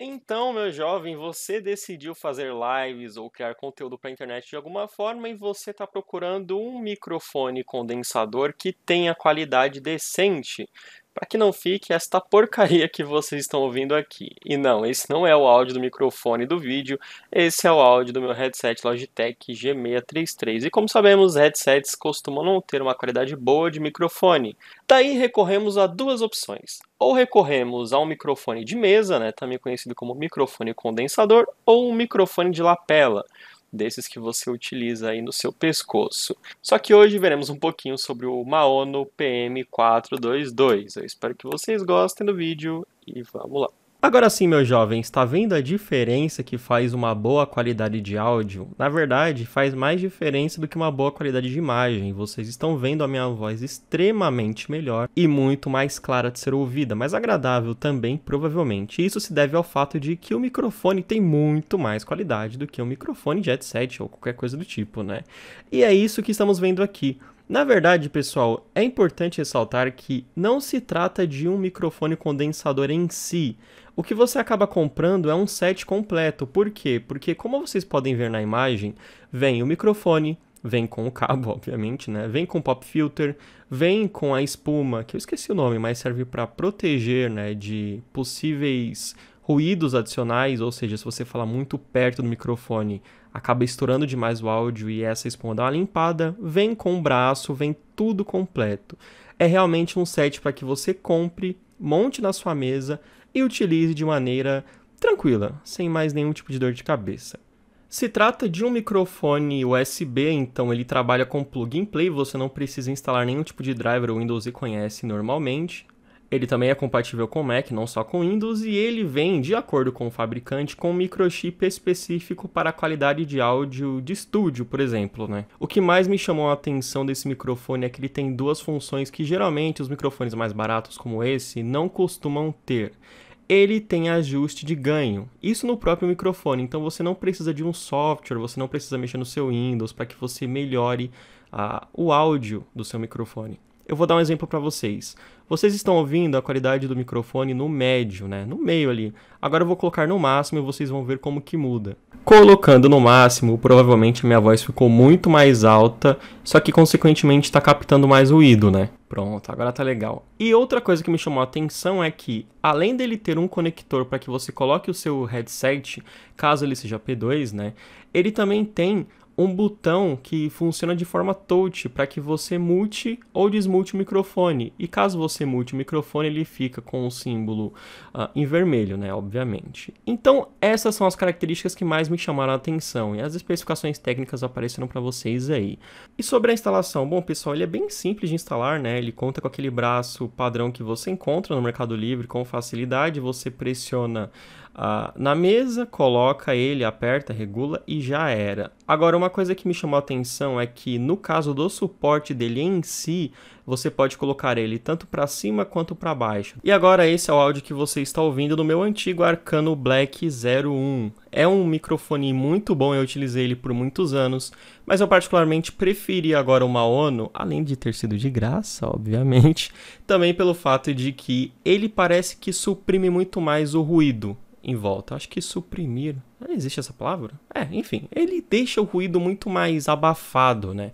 Então, meu jovem, você decidiu fazer lives ou criar conteúdo para a internet de alguma forma e você está procurando um microfone condensador que tenha qualidade decente para que não fique esta porcaria que vocês estão ouvindo aqui. E não, esse não é o áudio do microfone do vídeo, esse é o áudio do meu headset Logitech G633. E como sabemos, headsets costumam não ter uma qualidade boa de microfone. Daí recorremos a duas opções. Ou recorremos a um microfone de mesa, né, também conhecido como microfone condensador, ou um microfone de lapela desses que você utiliza aí no seu pescoço. Só que hoje veremos um pouquinho sobre o Maono PM422. Eu espero que vocês gostem do vídeo e vamos lá. Agora sim, meu jovem, está vendo a diferença que faz uma boa qualidade de áudio? Na verdade, faz mais diferença do que uma boa qualidade de imagem. Vocês estão vendo a minha voz extremamente melhor e muito mais clara de ser ouvida, mais agradável também, provavelmente. Isso se deve ao fato de que o microfone tem muito mais qualidade do que um microfone de headset ou qualquer coisa do tipo, né? E é isso que estamos vendo aqui. Na verdade, pessoal, é importante ressaltar que não se trata de um microfone condensador em si. O que você acaba comprando é um set completo. Por quê? Porque, como vocês podem ver na imagem, vem o microfone, vem com o cabo, obviamente, né? Vem com o pop filter, vem com a espuma, que eu esqueci o nome, mas serve para proteger, né, de possíveis ruídos adicionais, ou seja, se você falar muito perto do microfone, acaba estourando demais o áudio e essa espuma dá uma limpada, vem com o braço, vem tudo completo. É realmente um set para que você compre, monte na sua mesa e utilize de maneira tranquila, sem mais nenhum tipo de dor de cabeça. Se trata de um microfone USB, então ele trabalha com plug and play, você não precisa instalar nenhum tipo de driver, o Windows reconhece normalmente. Ele também é compatível com Mac, não só com Windows, e ele vem, de acordo com o fabricante, com um microchip específico para a qualidade de áudio de estúdio, por exemplo. Né? O que mais me chamou a atenção desse microfone é que ele tem duas funções que geralmente os microfones mais baratos, como esse, não costumam ter ele tem ajuste de ganho. Isso no próprio microfone. Então você não precisa de um software, você não precisa mexer no seu Windows para que você melhore ah, o áudio do seu microfone. Eu vou dar um exemplo para vocês. Vocês estão ouvindo a qualidade do microfone no médio, né? No meio ali. Agora eu vou colocar no máximo e vocês vão ver como que muda. Colocando no máximo, provavelmente minha voz ficou muito mais alta, só que consequentemente está captando mais ruído, né? Pronto, agora tá legal. E outra coisa que me chamou a atenção é que, além dele ter um conector para que você coloque o seu headset, caso ele seja P2, né? Ele também tem um botão que funciona de forma touch para que você mute ou desmute o microfone. E caso você mute o microfone, ele fica com o símbolo uh, em vermelho, né, obviamente. Então, essas são as características que mais me chamaram a atenção e as especificações técnicas apareceram para vocês aí. E sobre a instalação, bom, pessoal, ele é bem simples de instalar, né? Ele conta com aquele braço padrão que você encontra no Mercado Livre com facilidade, você pressiona ah, na mesa, coloca ele, aperta, regula e já era. Agora, uma coisa que me chamou a atenção é que no caso do suporte dele em si, você pode colocar ele tanto para cima quanto para baixo. E agora esse é o áudio que você está ouvindo do meu antigo Arcano Black 01. É um microfone muito bom, eu utilizei ele por muitos anos, mas eu particularmente preferi agora uma ONU, além de ter sido de graça, obviamente, também pelo fato de que ele parece que suprime muito mais o ruído em volta. Acho que suprimir. Não ah, existe essa palavra? É, enfim, ele deixa o ruído muito mais abafado, né?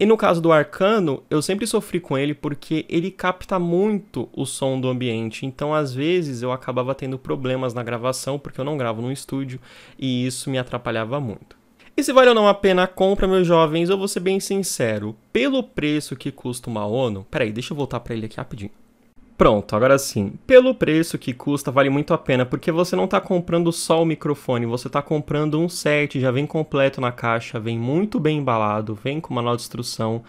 E no caso do arcano, eu sempre sofri com ele porque ele capta muito o som do ambiente. Então, às vezes, eu acabava tendo problemas na gravação porque eu não gravo no estúdio e isso me atrapalhava muito. E se vale ou não a pena a compra, meus jovens, eu vou ser bem sincero. Pelo preço que custa uma ONU. Peraí, deixa eu voltar para ele aqui rapidinho. Pronto, agora sim. Pelo preço que custa, vale muito a pena, porque você não está comprando só o microfone, você está comprando um set, já vem completo na caixa, vem muito bem embalado, vem com manual de instrução.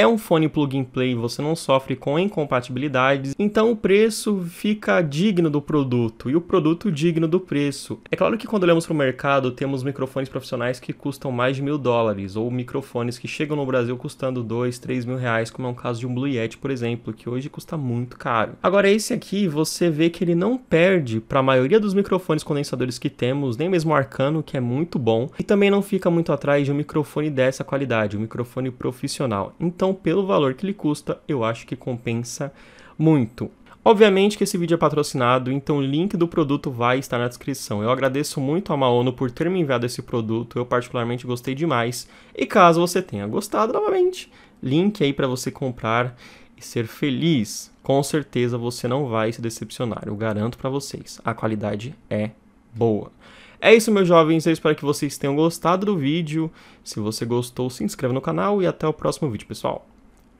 É um fone plug and play, você não sofre com incompatibilidades, então o preço fica digno do produto e o produto digno do preço. É claro que quando olhamos para o mercado, temos microfones profissionais que custam mais de mil dólares ou microfones que chegam no Brasil custando dois, três mil reais, como é o caso de um Blue Yeti, por exemplo, que hoje custa muito caro. Agora, esse aqui você vê que ele não perde para a maioria dos microfones condensadores que temos, nem mesmo o Arcano, que é muito bom, e também não fica muito atrás de um microfone dessa qualidade, um microfone profissional. Então, pelo valor que ele custa, eu acho que compensa muito. Obviamente que esse vídeo é patrocinado, então o link do produto vai estar na descrição. Eu agradeço muito a Maono por ter me enviado esse produto, eu particularmente gostei demais. E caso você tenha gostado, novamente, link aí para você comprar e ser feliz. Com certeza você não vai se decepcionar, eu garanto para vocês. A qualidade é boa. É isso, meus jovens. Eu espero que vocês tenham gostado do vídeo. Se você gostou, se inscreva no canal e até o próximo vídeo, pessoal.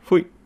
Fui!